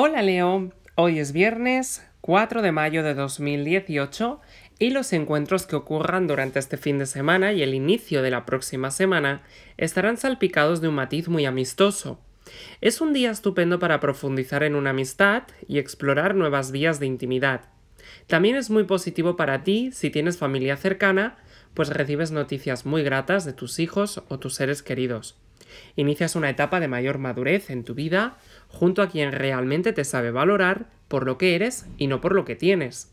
Hola Leo, hoy es viernes 4 de mayo de 2018 y los encuentros que ocurran durante este fin de semana y el inicio de la próxima semana estarán salpicados de un matiz muy amistoso. Es un día estupendo para profundizar en una amistad y explorar nuevas vías de intimidad. También es muy positivo para ti si tienes familia cercana, pues recibes noticias muy gratas de tus hijos o tus seres queridos. Inicias una etapa de mayor madurez en tu vida junto a quien realmente te sabe valorar por lo que eres y no por lo que tienes.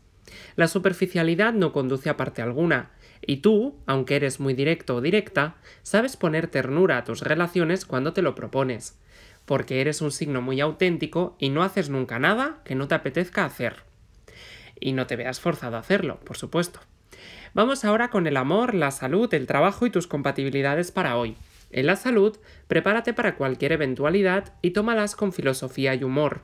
La superficialidad no conduce a parte alguna, y tú, aunque eres muy directo o directa, sabes poner ternura a tus relaciones cuando te lo propones, porque eres un signo muy auténtico y no haces nunca nada que no te apetezca hacer. Y no te veas forzado a hacerlo, por supuesto. Vamos ahora con el amor, la salud, el trabajo y tus compatibilidades para hoy. En la salud, prepárate para cualquier eventualidad y tómalas con filosofía y humor.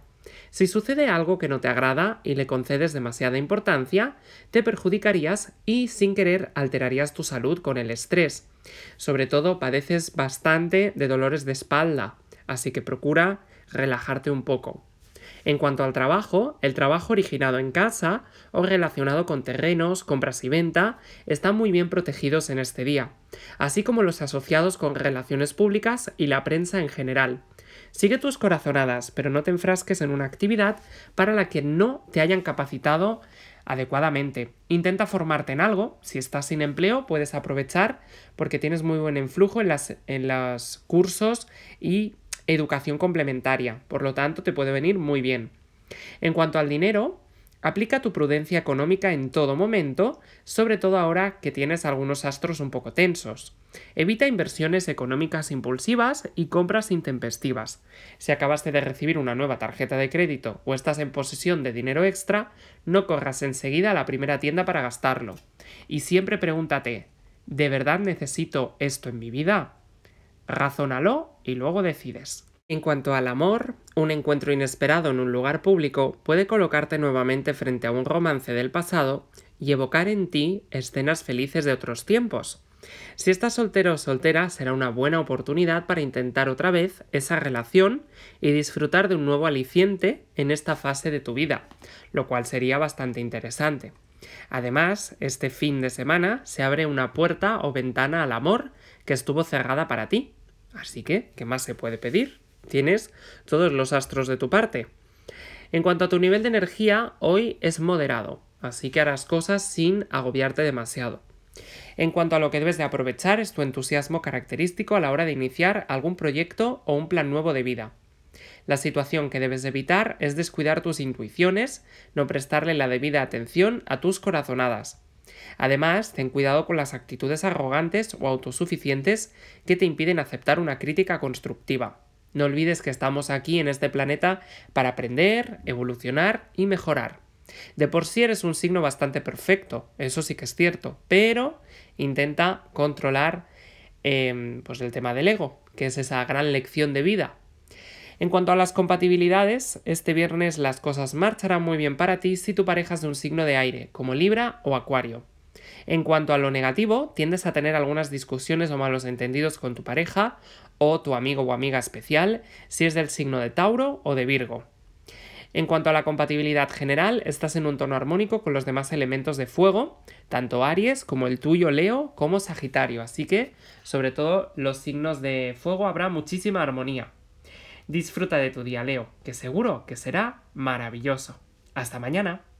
Si sucede algo que no te agrada y le concedes demasiada importancia, te perjudicarías y sin querer alterarías tu salud con el estrés. Sobre todo padeces bastante de dolores de espalda, así que procura relajarte un poco. En cuanto al trabajo, el trabajo originado en casa o relacionado con terrenos, compras y venta están muy bien protegidos en este día, así como los asociados con relaciones públicas y la prensa en general. Sigue tus corazonadas, pero no te enfrasques en una actividad para la que no te hayan capacitado adecuadamente. Intenta formarte en algo, si estás sin empleo puedes aprovechar porque tienes muy buen influjo en, las, en los cursos y educación complementaria, por lo tanto te puede venir muy bien. En cuanto al dinero, aplica tu prudencia económica en todo momento, sobre todo ahora que tienes algunos astros un poco tensos. Evita inversiones económicas impulsivas y compras intempestivas. Si acabaste de recibir una nueva tarjeta de crédito o estás en posesión de dinero extra, no corras enseguida a la primera tienda para gastarlo. Y siempre pregúntate, ¿de verdad necesito esto en mi vida? Razónalo y luego decides. En cuanto al amor, un encuentro inesperado en un lugar público puede colocarte nuevamente frente a un romance del pasado y evocar en ti escenas felices de otros tiempos. Si estás soltero o soltera, será una buena oportunidad para intentar otra vez esa relación y disfrutar de un nuevo aliciente en esta fase de tu vida, lo cual sería bastante interesante. Además, este fin de semana se abre una puerta o ventana al amor que estuvo cerrada para ti, Así que, ¿qué más se puede pedir? Tienes todos los astros de tu parte. En cuanto a tu nivel de energía, hoy es moderado, así que harás cosas sin agobiarte demasiado. En cuanto a lo que debes de aprovechar es tu entusiasmo característico a la hora de iniciar algún proyecto o un plan nuevo de vida. La situación que debes evitar es descuidar tus intuiciones, no prestarle la debida atención a tus corazonadas. Además, ten cuidado con las actitudes arrogantes o autosuficientes que te impiden aceptar una crítica constructiva. No olvides que estamos aquí en este planeta para aprender, evolucionar y mejorar. De por sí eres un signo bastante perfecto, eso sí que es cierto, pero intenta controlar em, pues, el tema del ego, que es esa gran lección de vida. En cuanto a las compatibilidades, este viernes las cosas marcharán muy bien para ti si tu pareja es de un signo de aire, como Libra o Acuario. En cuanto a lo negativo, tiendes a tener algunas discusiones o malos entendidos con tu pareja o tu amigo o amiga especial, si es del signo de Tauro o de Virgo. En cuanto a la compatibilidad general, estás en un tono armónico con los demás elementos de fuego, tanto Aries como el tuyo Leo como Sagitario, así que sobre todo los signos de fuego habrá muchísima armonía. Disfruta de tu día Leo, que seguro que será maravilloso. Hasta mañana.